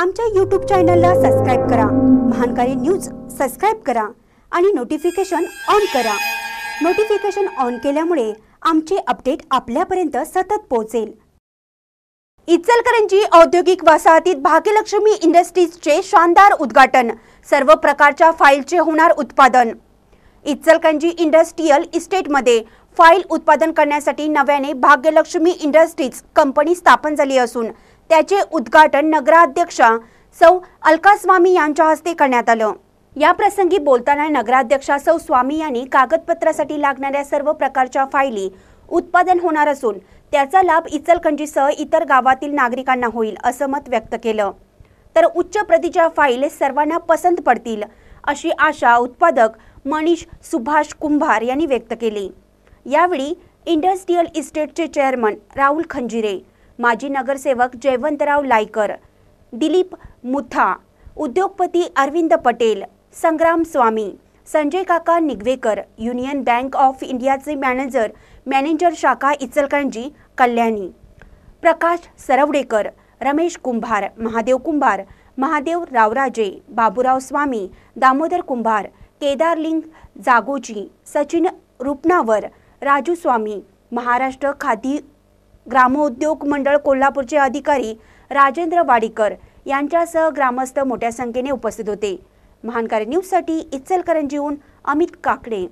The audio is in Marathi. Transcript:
आमच्या यूट्यूब चॅनलला सबस्क्राईब करा महानकारी न्यूज सबस्क्राईब करा आणि नोटिफिकेशन ऑन करा नोटिफिकेशन ऑन केल्यामुळे आमचे अपडेट आपल्यापर्यंत सतत पोहोचेल इचलकरंजी औद्योगिक वसाहतीत भाग्यलक्ष्मी इंडस्ट्रीजचे शानदार उद्घाटन सर्व प्रकारच्या फाईलचे होणार उत्पादन इचलकरंजी इस्टेट इस्टेटमध्ये फाईल उत्पादन करण्यासाठी नव्याने भाग्यलक्ष्मी इंडस्ट्रीज कंपनी स्थापन झाली असून त्याचे उद्घाटन नगराध्यक्ष सौ अलकास्वामी यांच्या हस्ते करण्यात आलं या प्रसंगी बोलताना नगराध्यक्षा सौ स्वामी यांनी कागदपत्रासाठी लागणाऱ्या सर्व प्रकारच्या फायली उत्पादन होणार असून त्याचा लाभ इचलकंजीसह इतर गावातील नागरिकांना होईल असं मत व्यक्त केलं तर उच्च प्रतीच्या फाईल सर्वांना पसंत पडतील अशी आशा उत्पादक मनीष सुभाष कुंभार यांनी व्यक्त केली यावेळी इंडस्ट्रीयल इस्टेटचे चेअरमन राहुल खंजिरे माजी नगरसेवक जयवंतराव लायकर दिलीप मुथा उद्योगपती अरविंद पटेल संग्राम Swami Sanjay Kaka Nigavekar union bank of इंडियाचे मॅनेजर मॅनेजर शाखा इचलकरंजी कल्याणी प्रकाश सरवडेकर रमेश कुंभार महादेव कुंभार महादेव रावराजे बाबुराव स्वामी दामोदर कुंभार केदारलिंग जागोजी सचिन रुपनावर राजू स्वामी महाराष्ट्र खादी ग्रामोद्योग मंडळ कोल्हापूरचे अधिकारी राजेंद्र वाडीकर यांच्यासह ग्रामस्थ मोठ्या संख्येने उपस्थित होते महानकारी न्यूजसाठी इचलकरंजीहून अमित काकडे